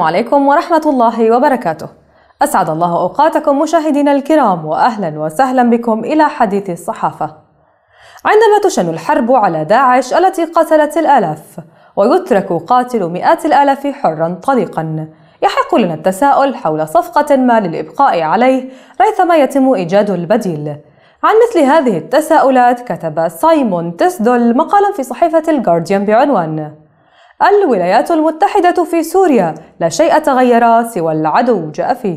السلام عليكم ورحمة الله وبركاته. أسعد الله أوقاتكم مشاهدينا الكرام وأهلا وسهلا بكم إلى حديث الصحافة. عندما تشن الحرب على داعش التي قتلت الآلاف ويترك قاتل مئات الآلاف حرا طليقا، يحق لنا التساؤل حول صفقة ما للإبقاء عليه ريثما يتم إيجاد البديل. عن مثل هذه التساؤلات كتب سايمون تسدل مقالا في صحيفة الجارديان بعنوان الولايات المتحدة في سوريا لا شيء تغير سوى العدو جاء فيه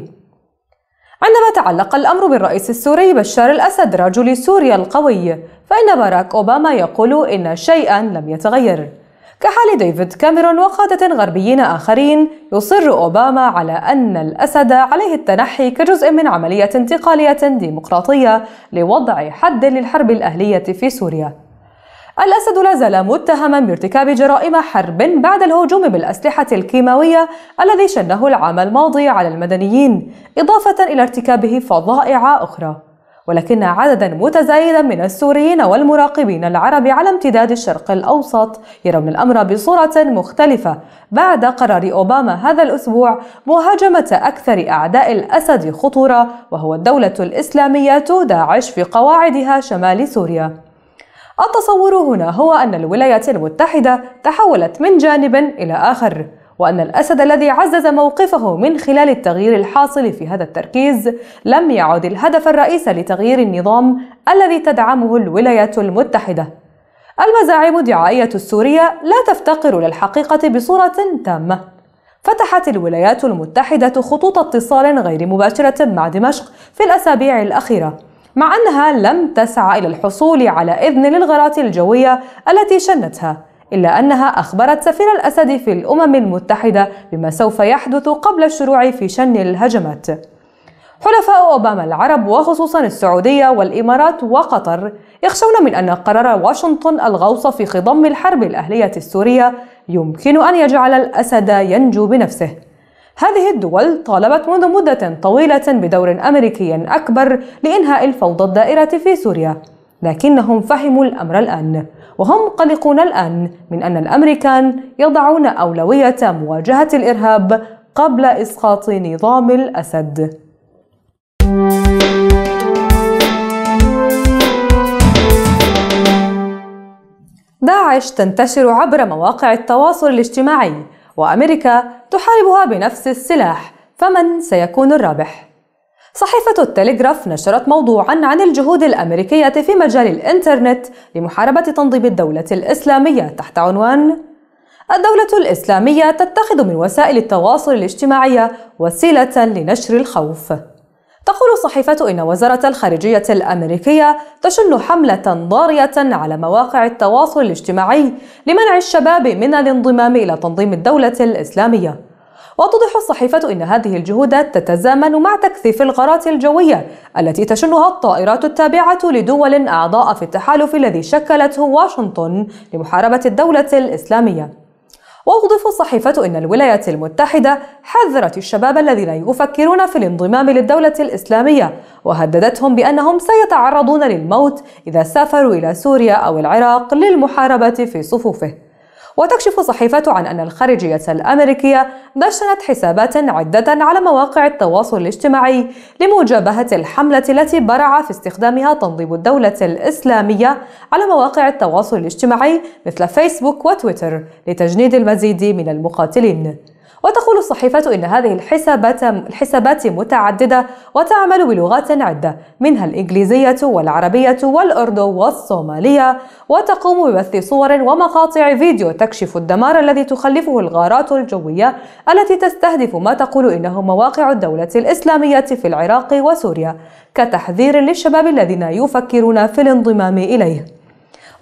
عندما تعلق الأمر بالرئيس السوري بشار الأسد رجل سوريا القوي فإن باراك أوباما يقول إن شيئا لم يتغير كحال ديفيد كاميرون وقادة غربيين آخرين يصر أوباما على أن الأسد عليه التنحي كجزء من عملية انتقالية ديمقراطية لوضع حد للحرب الأهلية في سوريا الأسد لا زال متهما بارتكاب جرائم حرب بعد الهجوم بالأسلحة الكيماوية الذي شنه العام الماضي على المدنيين إضافة إلى ارتكابه فظائع أخرى ولكن عددا متزايدا من السوريين والمراقبين العرب على امتداد الشرق الاوسط يرون الامر بصوره مختلفه بعد قرار اوباما هذا الاسبوع مهاجمه اكثر اعداء الاسد خطوره وهو الدوله الاسلاميه داعش في قواعدها شمال سوريا التصور هنا هو أن الولايات المتحدة تحولت من جانب إلى آخر وأن الأسد الذي عزز موقفه من خلال التغيير الحاصل في هذا التركيز لم يعد الهدف الرئيسي لتغيير النظام الذي تدعمه الولايات المتحدة. المزاعم الدعائية السورية لا تفتقر للحقيقة بصورة تامة. فتحت الولايات المتحدة خطوط اتصال غير مباشرة مع دمشق في الأسابيع الأخيرة مع أنها لم تسعى إلى الحصول على إذن للغارات الجوية التي شنتها إلا أنها أخبرت سفير الأسد في الأمم المتحدة بما سوف يحدث قبل الشروع في شن الهجمات حلفاء أوباما العرب وخصوصا السعودية والإمارات وقطر يخشون من أن قرار واشنطن الغوص في خضم الحرب الأهلية السورية يمكن أن يجعل الأسد ينجو بنفسه هذه الدول طالبت منذ مدة طويلة بدور أمريكي أكبر لإنهاء الفوضى الدائرة في سوريا لكنهم فهموا الأمر الآن وهم قلقون الآن من أن الأمريكان يضعون أولوية مواجهة الإرهاب قبل إسقاط نظام الأسد داعش تنتشر عبر مواقع التواصل الاجتماعي وأمريكا تحاربها بنفس السلاح فمن سيكون الرابح؟ صحيفة التلغراف نشرت موضوعا عن الجهود الأمريكية في مجال الإنترنت لمحاربة تنظيم الدولة الإسلامية تحت عنوان الدولة الإسلامية تتخذ من وسائل التواصل الاجتماعي وسيلة لنشر الخوف تقول الصحيفة إن وزارة الخارجية الأمريكية تشن حملة ضارية على مواقع التواصل الاجتماعي لمنع الشباب من الانضمام إلى تنظيم الدولة الإسلامية. وتوضح الصحيفة إن هذه الجهود تتزامن مع تكثيف الغارات الجوية التي تشنها الطائرات التابعة لدول أعضاء في التحالف الذي شكلته واشنطن لمحاربة الدولة الإسلامية. وتضيف الصحيفة أن الولايات المتحدة حذرت الشباب الذين يفكرون في الانضمام للدولة الإسلامية وهددتهم بأنهم سيتعرضون للموت إذا سافروا إلى سوريا أو العراق للمحاربة في صفوفه وتكشف صحيفة عن أن الخارجية الأمريكية دشنت حسابات عدة على مواقع التواصل الاجتماعي لمجابهة الحملة التي برع في استخدامها تنظيم الدولة الإسلامية على مواقع التواصل الاجتماعي مثل فيسبوك وتويتر لتجنيد المزيد من المقاتلين وتقول الصحيفة إن هذه الحسابات, الحسابات متعددة وتعمل بلغات عدة منها الإنجليزية والعربية والأردو والصومالية وتقوم ببث صور ومقاطع فيديو تكشف الدمار الذي تخلفه الغارات الجوية التي تستهدف ما تقول إنه مواقع الدولة الإسلامية في العراق وسوريا كتحذير للشباب الذين يفكرون في الانضمام إليه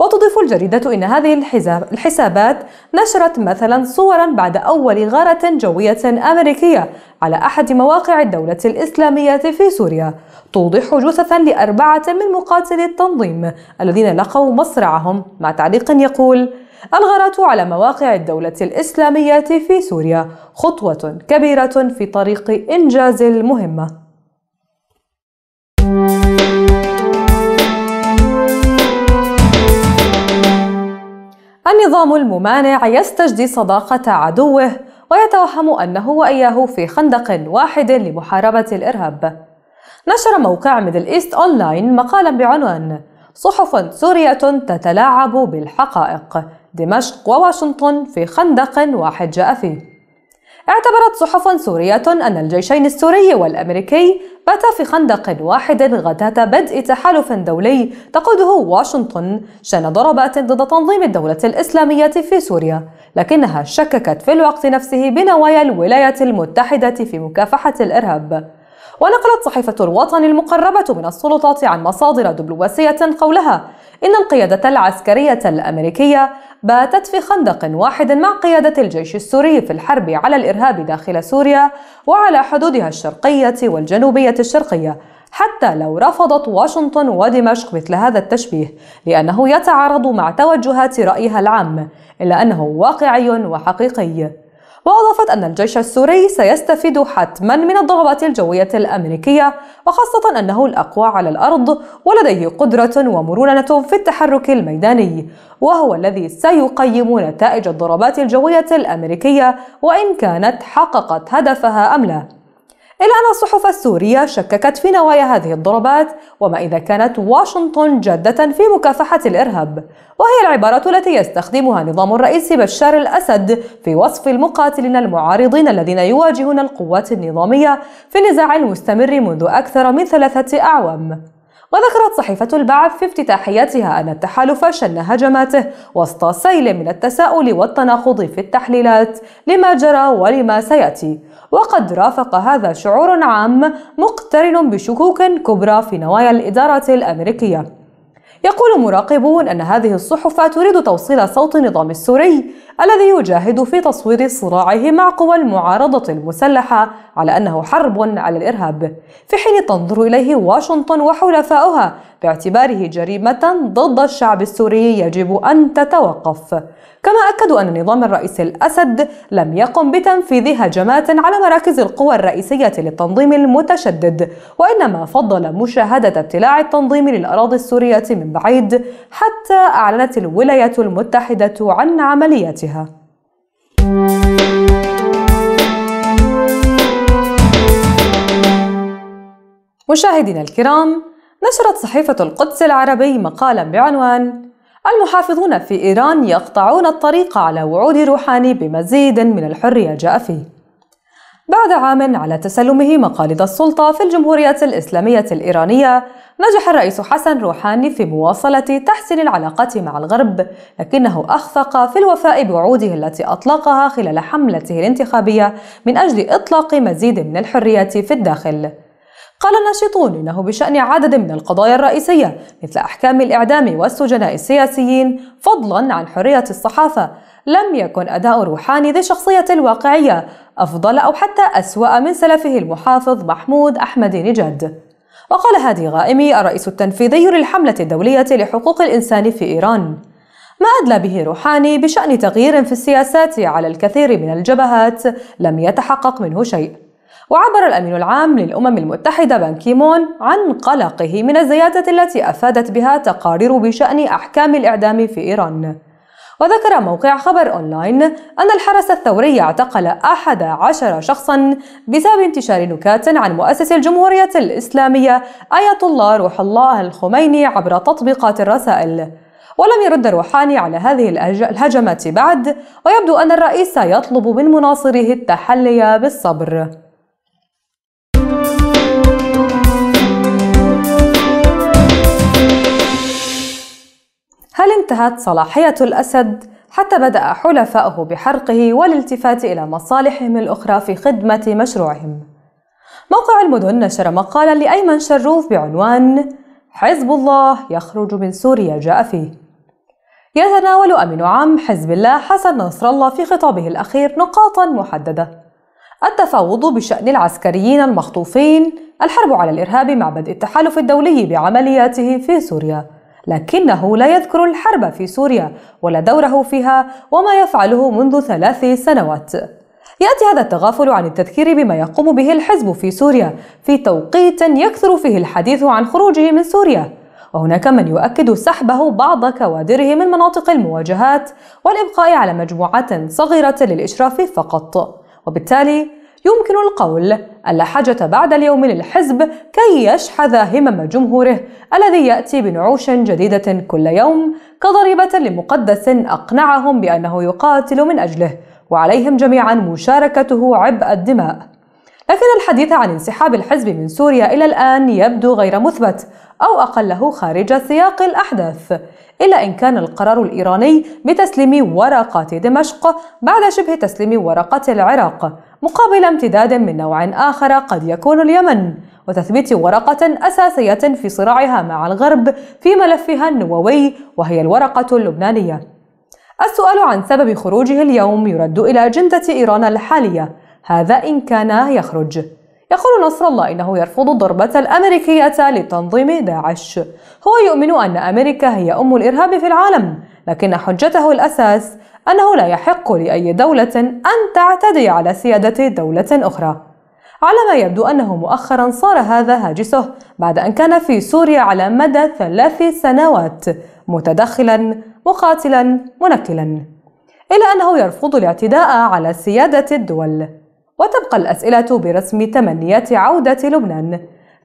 وتضيف الجريدة إن هذه الحسابات نشرت مثلا صورا بعد أول غارة جوية أمريكية على أحد مواقع الدولة الإسلامية في سوريا توضح جثثا لأربعة من مقاتلي التنظيم الذين لقوا مصرعهم مع تعليق يقول الغارات على مواقع الدولة الإسلامية في سوريا خطوة كبيرة في طريق إنجاز المهمة النظام الممانع يستجدي صداقة عدوه ويتوهم أنه وإياه في خندق واحد لمحاربة الإرهاب نشر موقع ميدل إيست أونلاين مقالا بعنوان صحف سورية تتلاعب بالحقائق دمشق وواشنطن في خندق واحد جاء فيه اعتبرت صحف سورية أن الجيشين السوري والأمريكي باتا في خندق واحد غداة بدء تحالف دولي تقوده واشنطن شن ضربات ضد تنظيم الدولة الإسلامية في سوريا لكنها شككت في الوقت نفسه بنوايا الولايات المتحدة في مكافحة الإرهاب ونقلت صحيفة الوطن المقربة من السلطات عن مصادر دبلوماسية قولها إن القيادة العسكرية الأمريكية باتت في خندق واحد مع قيادة الجيش السوري في الحرب على الإرهاب داخل سوريا وعلى حدودها الشرقية والجنوبية الشرقية حتى لو رفضت واشنطن ودمشق مثل هذا التشبيه لأنه يتعارض مع توجهات رأيها العام إلا أنه واقعي وحقيقي وأضافت أن الجيش السوري سيستفيد حتما من الضربات الجوية الأمريكية وخاصة أنه الأقوى على الأرض ولديه قدرة ومرونة في التحرك الميداني وهو الذي سيقيم نتائج الضربات الجوية الأمريكية وإن كانت حققت هدفها أم لا إلا أن الصحف السورية شككت في نوايا هذه الضربات وما إذا كانت واشنطن جادة في مكافحة الإرهاب وهي العبارة التي يستخدمها نظام الرئيس بشار الأسد في وصف المقاتلين المعارضين الذين يواجهون القوات النظامية في النزاع المستمر منذ أكثر من ثلاثة أعوام وذكرت صحيفة البعث في افتتاحيتها أن التحالف شن هجماته وسط سيل من التساؤل والتناقض في التحليلات لما جرى ولما سيأتي وقد رافق هذا شعور عام مقترن بشكوك كبرى في نوايا الإدارة الأمريكية يقول مراقبون أن هذه الصحف تريد توصيل صوت النظام السوري الذي يجاهد في تصوير صراعه مع قوى المعارضة المسلحة على أنه حرب على الإرهاب في حين تنظر إليه واشنطن وحلفاؤها باعتباره جريمة ضد الشعب السوري يجب أن تتوقف كما أكدوا أن نظام الرئيس الأسد لم يقم بتنفيذ هجمات على مراكز القوى الرئيسية للتنظيم المتشدد وإنما فضل مشاهدة ابتلاع التنظيم للأراضي السورية من بعيد حتى أعلنت الولايات المتحدة عن عملياتها مشاهدينا الكرام، نشرت صحيفة القدس العربي مقالا بعنوان المحافظون في إيران يقطعون الطريق على وعود روحاني بمزيد من الحرية جاء فيه بعد عام على تسلمه مقاليد السلطة في الجمهورية الإسلامية الإيرانية نجح الرئيس حسن روحاني في مواصلة تحسين العلاقات مع الغرب لكنه أخفق في الوفاء بوعوده التي أطلقها خلال حملته الانتخابية من أجل إطلاق مزيد من الحرية في الداخل قال الناشطون إنه بشأن عدد من القضايا الرئيسية مثل أحكام الإعدام والسجناء السياسيين فضلا عن حرية الصحافة لم يكن أداء روحاني ذي الشخصية الواقعية أفضل أو حتى أسوأ من سلفه المحافظ محمود أحمد نجاد وقال هادي غائمي الرئيس التنفيذي للحملة الدولية لحقوق الإنسان في إيران ما أدلى به روحاني بشأن تغيير في السياسات على الكثير من الجبهات لم يتحقق منه شيء وعبر الأمين العام للأمم المتحدة بان كيمون عن قلقه من الزيادة التي أفادت بها تقارير بشأن أحكام الإعدام في إيران وذكر موقع خبر أونلاين أن الحرس الثوري اعتقل أحد عشر شخصا بسبب انتشار نكات عن مؤسس الجمهورية الإسلامية آية الله روح الله الخميني عبر تطبيقات الرسائل ولم يرد روحاني على هذه الهجمات بعد ويبدو أن الرئيس يطلب من مناصره التحلي بالصبر هل انتهت صلاحية الأسد حتى بدأ حلفائه بحرقه والالتفات إلى مصالحهم الأخرى في خدمة مشروعهم؟ موقع المدن نشر مقالا لأيمن شروف بعنوان حزب الله يخرج من سوريا جاء فيه يتناول أمين عام حزب الله حسن نصر الله في خطابه الأخير نقاطا محددة التفاوض بشأن العسكريين المخطوفين الحرب على الإرهاب مع بدء التحالف الدولي بعملياته في سوريا لكنه لا يذكر الحرب في سوريا ولا دوره فيها وما يفعله منذ ثلاث سنوات يأتي هذا التغافل عن التذكير بما يقوم به الحزب في سوريا في توقيت يكثر فيه الحديث عن خروجه من سوريا وهناك من يؤكد سحبه بعض كوادره من مناطق المواجهات والإبقاء على مجموعات صغيرة للإشراف فقط وبالتالي يمكن القول ألا حاجة بعد اليوم للحزب كي يشحذ همم جمهوره الذي يأتي بنعوش جديدة كل يوم كضريبة لمقدس أقنعهم بأنه يقاتل من أجله وعليهم جميعا مشاركته عبء الدماء لكن الحديث عن انسحاب الحزب من سوريا إلى الآن يبدو غير مثبت أو أقله خارج سياق الأحداث إلا إن كان القرار الإيراني بتسليم ورقة دمشق بعد شبه تسليم ورقة العراق مقابل امتداد من نوع آخر قد يكون اليمن وتثبيت ورقة أساسية في صراعها مع الغرب في ملفها النووي وهي الورقة اللبنانية السؤال عن سبب خروجه اليوم يرد إلى أجندة إيران الحالية هذا إن كان يخرج يقول نصر الله إنه يرفض الضربة الأمريكية لتنظيم داعش هو يؤمن أن أمريكا هي أم الإرهاب في العالم لكن حجته الأساس أنه لا يحق لأي دولة أن تعتدي على سيادة دولة أخرى على ما يبدو أنه مؤخرا صار هذا هاجسه بعد أن كان في سوريا على مدى ثلاث سنوات متدخلا مقاتلا منكلا إلا أنه يرفض الاعتداء على سيادة الدول وتبقى الأسئلة برسم تمنيات عودة لبنان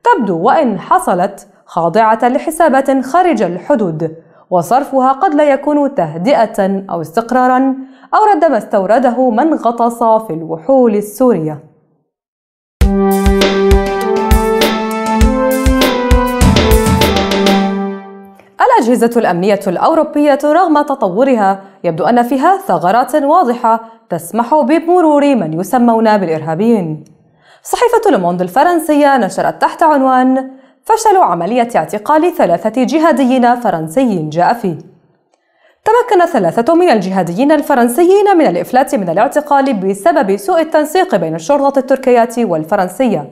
تبدو وإن حصلت خاضعة لحسابات خارج الحدود وصرفها قد لا يكون تهدئة أو استقرارا أو رد ما استورده من غطس في الوحول السورية الأجهزة الأمنية الأوروبية رغم تطورها يبدو أن فيها ثغرات واضحة تسمح بمرور من يسمون بالإرهابيين. صحيفة لوموند الفرنسية نشرت تحت عنوان فشل عملية اعتقال ثلاثة جهاديين فرنسيين جاء فيه. تمكن ثلاثة من الجهاديين الفرنسيين من الإفلات من الاعتقال بسبب سوء التنسيق بين الشرطة التركية والفرنسية.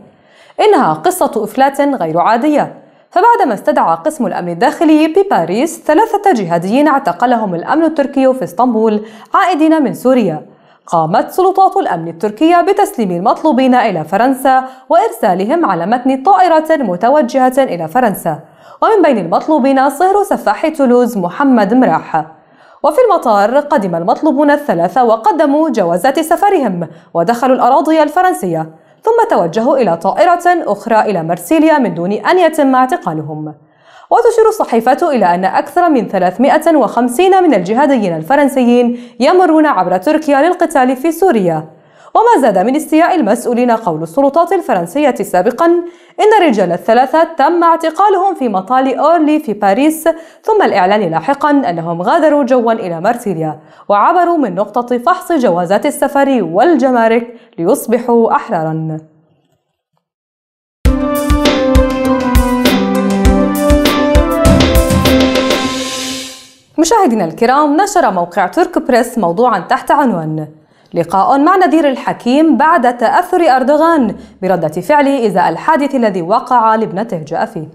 إنها قصة إفلات غير عادية فبعدما استدعى قسم الأمن الداخلي بباريس ثلاثة جهاديين اعتقلهم الأمن التركي في اسطنبول عائدين من سوريا قامت سلطات الأمن التركية بتسليم المطلوبين إلى فرنسا وإرسالهم على متن طائرة متوجهة إلى فرنسا ومن بين المطلوبين صهر سفاح تولوز محمد مراح وفي المطار قدم المطلوبون الثلاثة وقدموا جوازات سفرهم ودخلوا الأراضي الفرنسية ثم توجهوا إلى طائرة أخرى إلى مرسيليا من دون أن يتم اعتقالهم وتشير الصحيفة إلى أن أكثر من 350 من الجهاديين الفرنسيين يمرون عبر تركيا للقتال في سوريا وما زاد من استياء المسؤولين قول السلطات الفرنسية سابقا إن الرجال الثلاثة تم اعتقالهم في مطال أورلي في باريس ثم الإعلان لاحقا أنهم غادروا جوا إلى مرسيليا وعبروا من نقطة فحص جوازات السفر والجمارك ليصبحوا أحرارا مشاهدينا الكرام نشر موقع ترك بريس موضوعا تحت عنوان لقاء مع نذير الحكيم بعد تأثر أردوغان بردة فعله إزاء الحادث الذي وقع لابنته فيه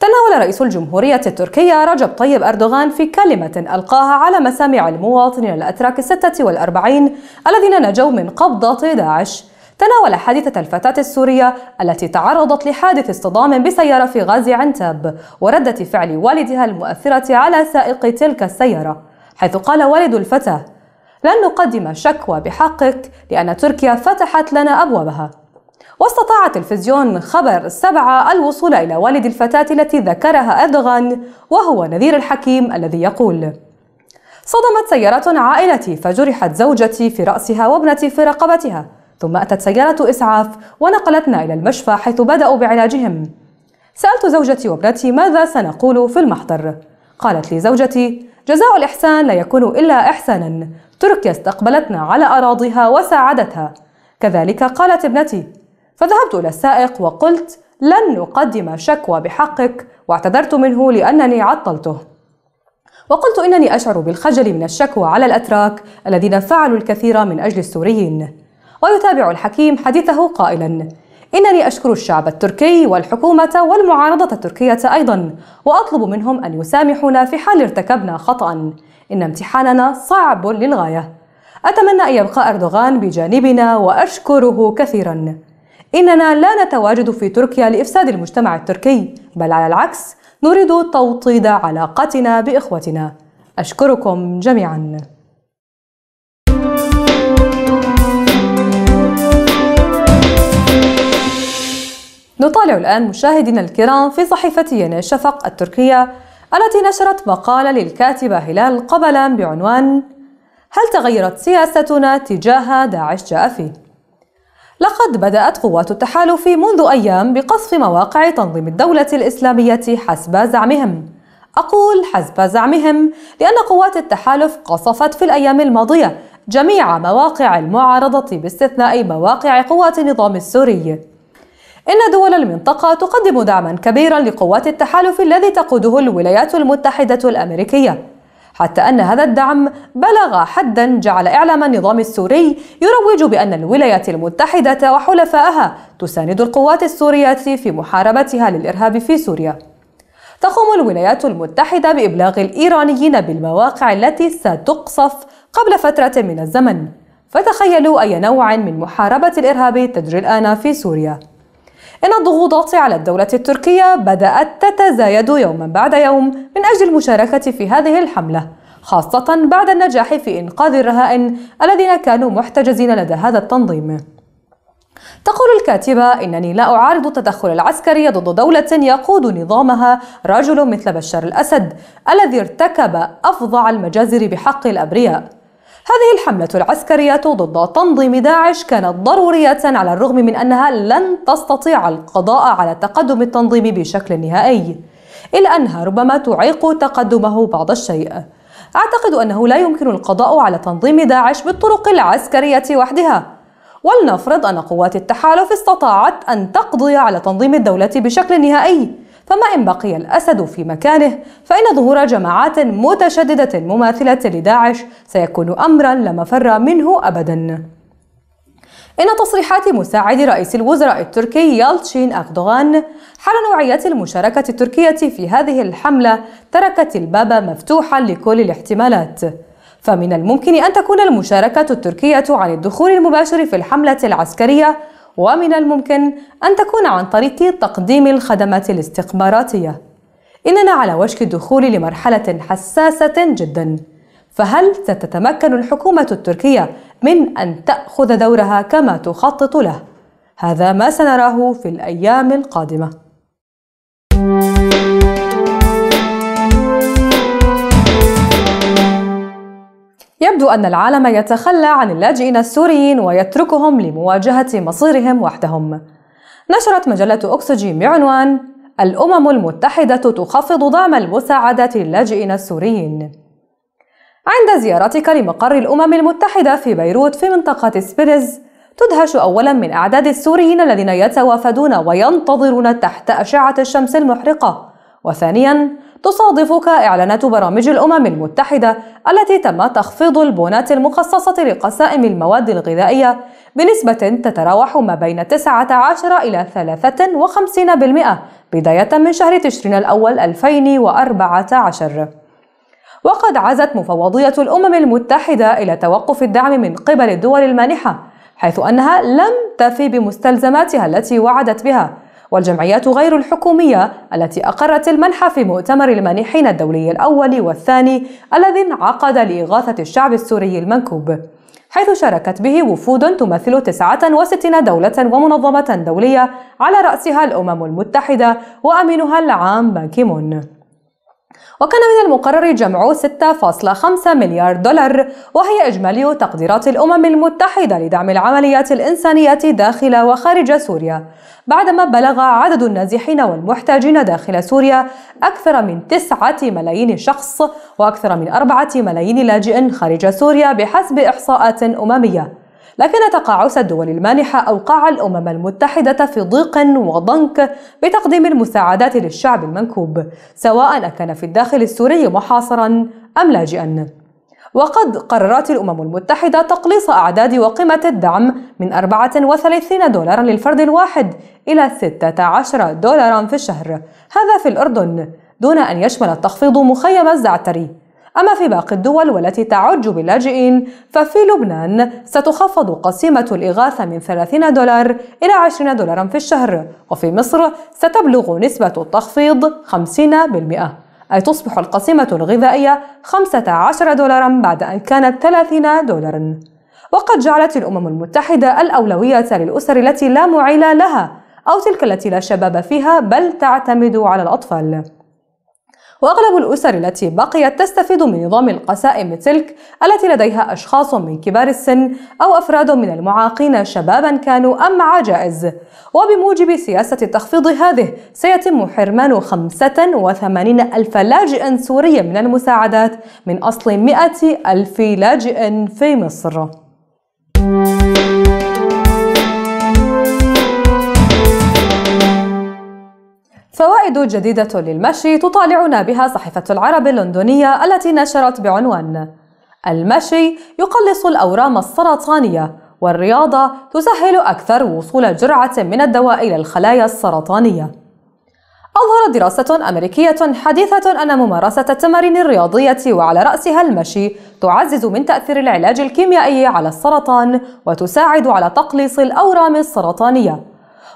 تناول رئيس الجمهورية التركية رجب طيب أردوغان في كلمة ألقاها على مسامع المواطنين الأتراك الستة والأربعين الذين نجوا من قبضة داعش تناول حادثة الفتاة السورية التي تعرضت لحادث اصطدام بسيارة في غازي عنتاب وردة فعل والدها المؤثرة على سائق تلك السيارة حيث قال والد الفتاة لن نقدم شكوى بحقك لأن تركيا فتحت لنا أبوابها واستطاع تلفزيون خبر السبعة الوصول إلى والد الفتاة التي ذكرها أردوغان وهو نذير الحكيم الذي يقول صدمت سيارة عائلتي فجرحت زوجتي في رأسها وابنتي في رقبتها ثم أتت سيارة إسعاف ونقلتنا إلى المشفى حيث بدأوا بعلاجهم سألت زوجتي وابنتي ماذا سنقول في المحضر قالت لي زوجتي جزاء الإحسان لا يكون إلا إحسانا تركيا استقبلتنا على أراضيها وساعدتها كذلك قالت ابنتي فذهبت إلى السائق وقلت لن أقدم شكوى بحقك واعتذرت منه لأنني عطلته وقلت إنني أشعر بالخجل من الشكوى على الأتراك الذين فعلوا الكثير من أجل السوريين ويتابع الحكيم حديثه قائلا إنني أشكر الشعب التركي والحكومة والمعارضة التركية أيضا وأطلب منهم أن يسامحونا في حال ارتكبنا خطأ إن امتحاننا صعب للغاية أتمنى أن يبقى أردوغان بجانبنا وأشكره كثيرا إننا لا نتواجد في تركيا لإفساد المجتمع التركي بل على العكس نريد توطيد علاقتنا بإخوتنا أشكركم جميعا نطالع الآن مشاهدينا الكرام في صحيفة يناير الشفق التركية التي نشرت مقالة للكاتبة هلال قبلان بعنوان هل تغيرت سياستنا تجاه داعش جافي؟ لقد بدأت قوات التحالف منذ أيام بقصف مواقع تنظيم الدولة الإسلامية حسب زعمهم. أقول حسب زعمهم لأن قوات التحالف قصفت في الأيام الماضية جميع مواقع المعارضة باستثناء مواقع قوات النظام السوري. إن دول المنطقة تقدم دعما كبيرا لقوات التحالف الذي تقوده الولايات المتحدة الأمريكية حتى أن هذا الدعم بلغ حدا جعل إعلام النظام السوري يروج بأن الولايات المتحدة وحلفائها تساند القوات السورية في محاربتها للإرهاب في سوريا تقوم الولايات المتحدة بإبلاغ الإيرانيين بالمواقع التي ستقصف قبل فترة من الزمن فتخيلوا أي نوع من محاربة الإرهاب تجري الآن في سوريا إن الضغوطات على الدولة التركية بدأت تتزايد يوما بعد يوم من أجل المشاركة في هذه الحملة خاصة بعد النجاح في إنقاذ الرهائن الذين كانوا محتجزين لدى هذا التنظيم تقول الكاتبة إنني لا أعارض التدخل العسكري ضد دولة يقود نظامها رجل مثل بشار الأسد الذي ارتكب أفظع المجازر بحق الأبرياء هذه الحملة العسكرية ضد تنظيم داعش كانت ضرورية على الرغم من أنها لن تستطيع القضاء على تقدم التنظيم بشكل نهائي إلا أنها ربما تعيق تقدمه بعض الشيء أعتقد أنه لا يمكن القضاء على تنظيم داعش بالطرق العسكرية وحدها ولنفرض أن قوات التحالف استطاعت أن تقضي على تنظيم الدولة بشكل نهائي فما إن بقي الأسد في مكانه فإن ظهور جماعات متشددة مماثلة لداعش سيكون أمرا لا مفر منه أبدا إن تصريحات مساعد رئيس الوزراء التركي يالتشين أردوغان حال نوعية المشاركة التركية في هذه الحملة تركت الباب مفتوحا لكل الاحتمالات فمن الممكن أن تكون المشاركة التركية عن الدخول المباشر في الحملة العسكرية ومن الممكن أن تكون عن طريق تقديم الخدمات الاستخباراتية إننا على وشك الدخول لمرحلة حساسة جدا فهل ستتمكن الحكومة التركية من أن تأخذ دورها كما تخطط له؟ هذا ما سنراه في الأيام القادمة يبدو أن العالم يتخلى عن اللاجئين السوريين ويتركهم لمواجهة مصيرهم وحدهم. نشرت مجلة أكسجين بعنوان: الأمم المتحدة تخفض دعم المساعدات للاجئين السوريين. عند زيارتك لمقر الأمم المتحدة في بيروت في منطقة سبيرز، تدهش أولا من أعداد السوريين الذين يتوافدون وينتظرون تحت أشعة الشمس المحرقة، وثانيا تصادفك إعلانات برامج الأمم المتحدة التي تم تخفيض البونات المخصصة لقسائم المواد الغذائية بنسبة تتراوح ما بين 19 إلى 53% بداية من شهر تشرين الأول 2014 وقد عزت مفوضية الأمم المتحدة إلى توقف الدعم من قبل الدول المانحة حيث أنها لم تفي بمستلزماتها التي وعدت بها والجمعيات غير الحكومية التي أقرت المنح في مؤتمر المانحين الدولي الأول والثاني الذي انعقد لإغاثة الشعب السوري المنكوب حيث شاركت به وفود تمثل 69 دولة ومنظمة دولية على رأسها الأمم المتحدة وأمينها العام بانكيمون وكان من المقرر جمع 6.5 مليار دولار وهي إجمالي تقديرات الأمم المتحدة لدعم العمليات الإنسانية داخل وخارج سوريا بعدما بلغ عدد النازحين والمحتاجين داخل سوريا أكثر من 9 ملايين شخص وأكثر من 4 ملايين لاجئ خارج سوريا بحسب إحصاءات أممية لكن تقاعس الدول المانحة أوقع الأمم المتحدة في ضيق وضنك بتقديم المساعدات للشعب المنكوب سواء أكان في الداخل السوري محاصرا أم لاجئا وقد قررت الأمم المتحدة تقليص أعداد وقيمة الدعم من 34 دولارا للفرد الواحد إلى 16 دولارا في الشهر هذا في الأردن دون أن يشمل التخفيض مخيم الزعتري أما في باقي الدول والتي تعج باللاجئين ففي لبنان ستخفض قسيمة الإغاثة من 30 دولار إلى 20 دولارا في الشهر وفي مصر ستبلغ نسبة التخفيض 50% أي تصبح القسيمة الغذائية 15 دولارا بعد أن كانت 30 دولارا وقد جعلت الأمم المتحدة الأولوية للأسر التي لا معيل لها أو تلك التي لا شباب فيها بل تعتمد على الأطفال وأغلب الأسر التي بقيت تستفيد من نظام القسائم تلك التي لديها أشخاص من كبار السن أو أفراد من المعاقين شبابا كانوا أم عجائز وبموجب سياسة التخفيض هذه سيتم حرمان 85 ألف لاجئ سوري من المساعدات من أصل 100 ألف لاجئ في مصر فوائد جديدة للمشي تطالعنا بها صحيفة العرب اللندنية التي نشرت بعنوان المشي يقلص الأورام السرطانية والرياضة تسهل أكثر وصول جرعة من الدواء إلى الخلايا السرطانية أظهرت دراسة أمريكية حديثة أن ممارسة التمارين الرياضية وعلى رأسها المشي تعزز من تأثير العلاج الكيميائي على السرطان وتساعد على تقليص الأورام السرطانية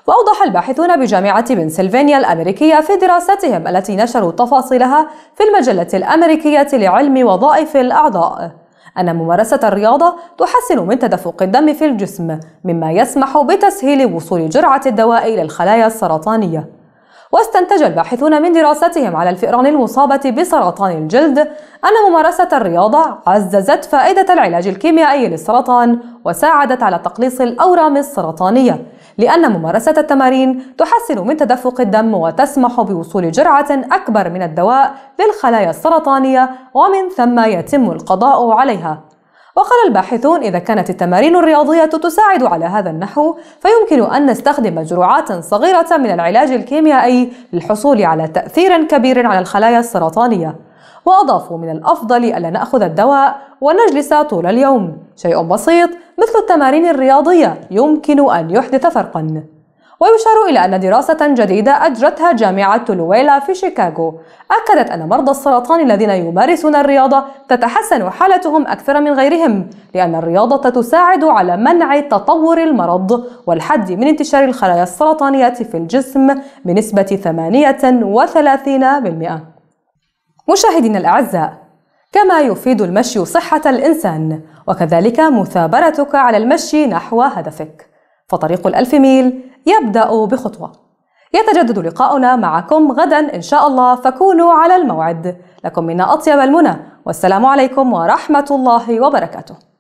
وأوضح الباحثون بجامعة بنسلفانيا الأمريكية في دراستهم التي نشروا تفاصيلها في المجلة الأمريكية لعلم وظائف الأعضاء أن ممارسة الرياضة تحسن من تدفق الدم في الجسم مما يسمح بتسهيل وصول جرعة الدواء إلى الخلايا السرطانية واستنتج الباحثون من دراستهم على الفئران المصابة بسرطان الجلد أن ممارسة الرياضة عززت فائدة العلاج الكيميائي للسرطان وساعدت على تقليص الأورام السرطانية لأن ممارسة التمارين تحسن من تدفق الدم وتسمح بوصول جرعة أكبر من الدواء للخلايا السرطانية ومن ثم يتم القضاء عليها وقال الباحثون إذا كانت التمارين الرياضية تساعد على هذا النحو فيمكن أن نستخدم جرعات صغيرة من العلاج الكيميائي للحصول على تأثير كبير على الخلايا السرطانية وأضافوا من الأفضل ألا نأخذ الدواء ونجلس طول اليوم شيء بسيط مثل التمارين الرياضية يمكن أن يحدث فرقاً ويشار إلى أن دراسة جديدة أجرتها جامعة لويلا في شيكاغو أكدت أن مرضى السرطان الذين يمارسون الرياضة تتحسن حالتهم أكثر من غيرهم لأن الرياضة تساعد على منع تطور المرض والحد من انتشار الخلايا السرطانية في الجسم بنسبة 38% مشاهدينا الأعزاء كما يفيد المشي صحة الإنسان وكذلك مثابرتك على المشي نحو هدفك فطريق الألف ميل يبدأ بخطوة يتجدد لقاؤنا معكم غدا إن شاء الله فكونوا على الموعد لكم منا أطيب المنى والسلام عليكم ورحمة الله وبركاته